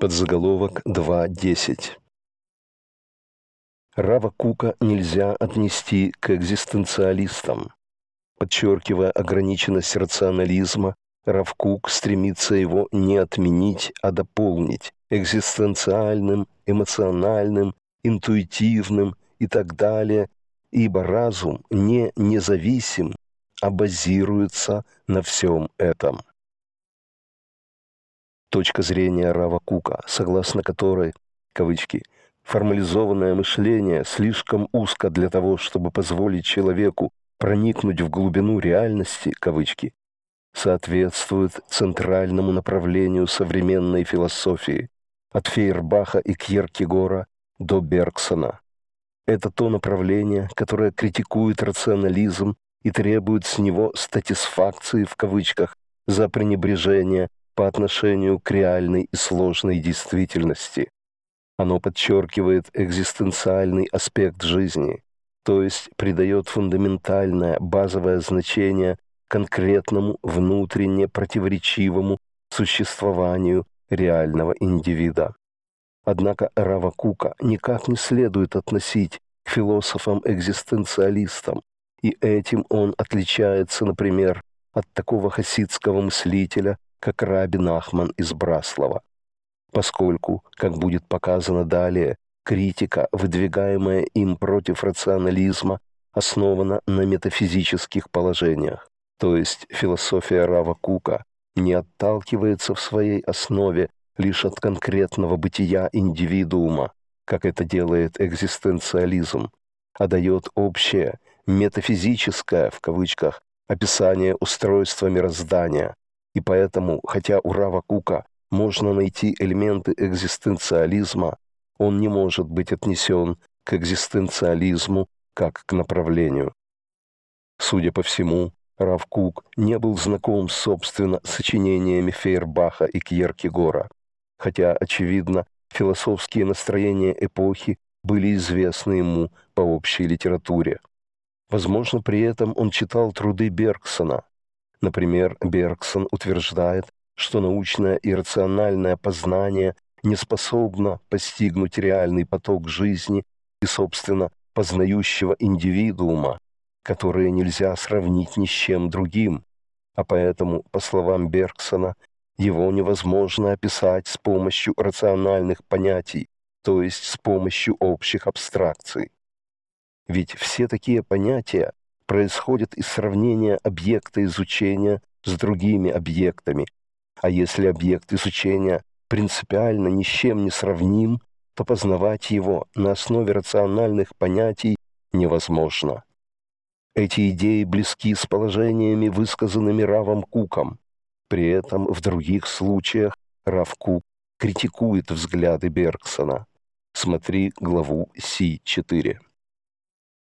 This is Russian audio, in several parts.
подзаголовок 2.10. Рава Кука нельзя отнести к экзистенциалистам. Подчеркивая ограниченность рационализма, Рав Кук стремится его не отменить, а дополнить экзистенциальным, эмоциональным, интуитивным и так далее, ибо разум не независим, а базируется на всем этом точка зрения Рава Кука, согласно которой, кавычки, формализованное мышление слишком узко для того, чтобы позволить человеку проникнуть в глубину реальности, кавычки, соответствует центральному направлению современной философии от Фейербаха и Кьеркегора до Бергсона. Это то направление, которое критикует рационализм и требует с него «статисфакции» в кавычках за пренебрежение по отношению к реальной и сложной действительности. Оно подчеркивает экзистенциальный аспект жизни, то есть придает фундаментальное базовое значение конкретному внутренне противоречивому существованию реального индивида. Однако Равакука никак не следует относить к философам-экзистенциалистам, и этим он отличается, например, от такого хасидского мыслителя, как Рабин Ахман из Браслова. Поскольку, как будет показано далее, критика, выдвигаемая им против рационализма, основана на метафизических положениях, то есть философия Рава Кука не отталкивается в своей основе лишь от конкретного бытия индивидуума, как это делает экзистенциализм, а дает общее, метафизическое, в кавычках, описание устройства мироздания, и поэтому, хотя у Рава Кука можно найти элементы экзистенциализма, он не может быть отнесен к экзистенциализму как к направлению. Судя по всему, Рав Кук не был знаком, собственно, с сочинениями Фейербаха и Кьеркегора, хотя, очевидно, философские настроения эпохи были известны ему по общей литературе. Возможно, при этом он читал труды Бергсона, Например, Бергсон утверждает, что научное и рациональное познание не способно постигнуть реальный поток жизни и, собственно, познающего индивидуума, которое нельзя сравнить ни с чем другим, а поэтому, по словам Бергсона, его невозможно описать с помощью рациональных понятий, то есть с помощью общих абстракций. Ведь все такие понятия происходит из сравнения объекта изучения с другими объектами. А если объект изучения принципиально ни с чем не сравним, то познавать его на основе рациональных понятий невозможно. Эти идеи близки с положениями, высказанными Равом Куком. При этом в других случаях Рав Кук критикует взгляды Бергсона. Смотри главу с 4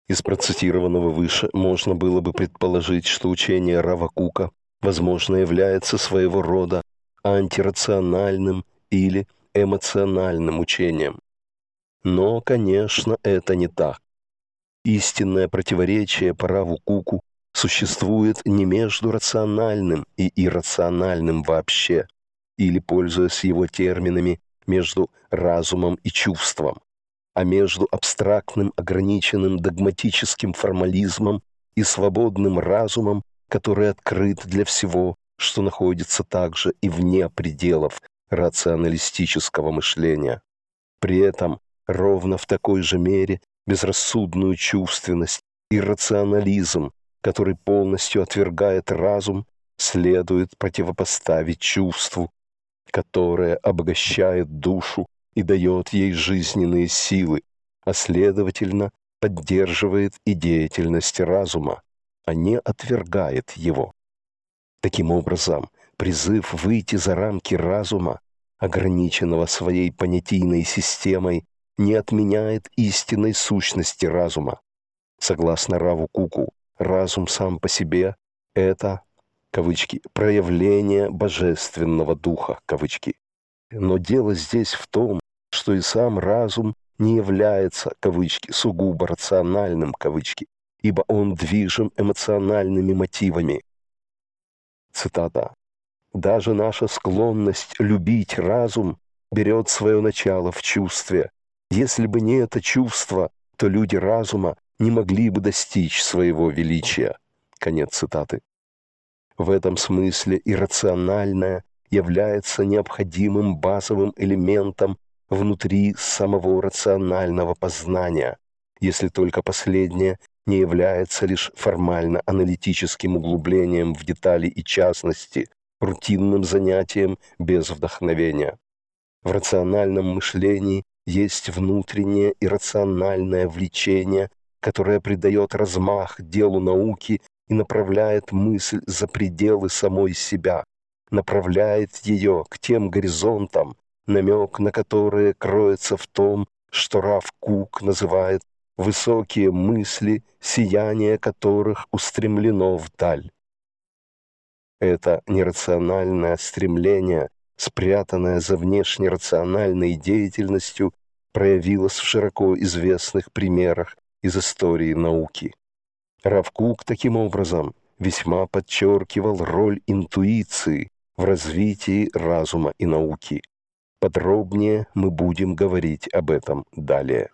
из процитированного выше можно было бы предположить, что учение Равакука, возможно, является своего рода антирациональным или эмоциональным учением. Но, конечно, это не так. Истинное противоречие по Раву Куку существует не между рациональным и иррациональным вообще, или, пользуясь его терминами, между разумом и чувством, а между абстрактным, ограниченным догматическим формализмом и свободным разумом, который открыт для всего, что находится также и вне пределов рационалистического мышления. При этом ровно в такой же мере безрассудную чувственность и рационализм, который полностью отвергает разум, следует противопоставить чувству, которое обогащает душу и дает ей жизненные силы, а следовательно, поддерживает и деятельность разума, а не отвергает его. Таким образом, призыв выйти за рамки разума, ограниченного своей понятийной системой, не отменяет истинной сущности разума. Согласно Раву Куку, разум сам по себе – это, кавычки, проявление божественного духа, кавычки. Но дело здесь в том, что и сам разум не является, кавычки, сугубо рациональным, кавычки, ибо он движим эмоциональными мотивами. Цитата. «Даже наша склонность любить разум берет свое начало в чувстве. Если бы не это чувство, то люди разума не могли бы достичь своего величия». Конец цитаты. В этом смысле иррациональное является необходимым базовым элементом внутри самого рационального познания, если только последнее не является лишь формально аналитическим углублением в детали и частности, рутинным занятием без вдохновения. В рациональном мышлении есть внутреннее и рациональное влечение, которое придает размах делу науки и направляет мысль за пределы самой себя, направляет ее к тем горизонтам, намек на которые кроется в том, что Рав Кук называет высокие мысли, сияние которых устремлено вдаль. Это нерациональное стремление, спрятанное за внешне рациональной деятельностью, проявилось в широко известных примерах из истории науки. Равкук таким образом весьма подчеркивал роль интуиции в развитии разума и науки – Подробнее мы будем говорить об этом далее.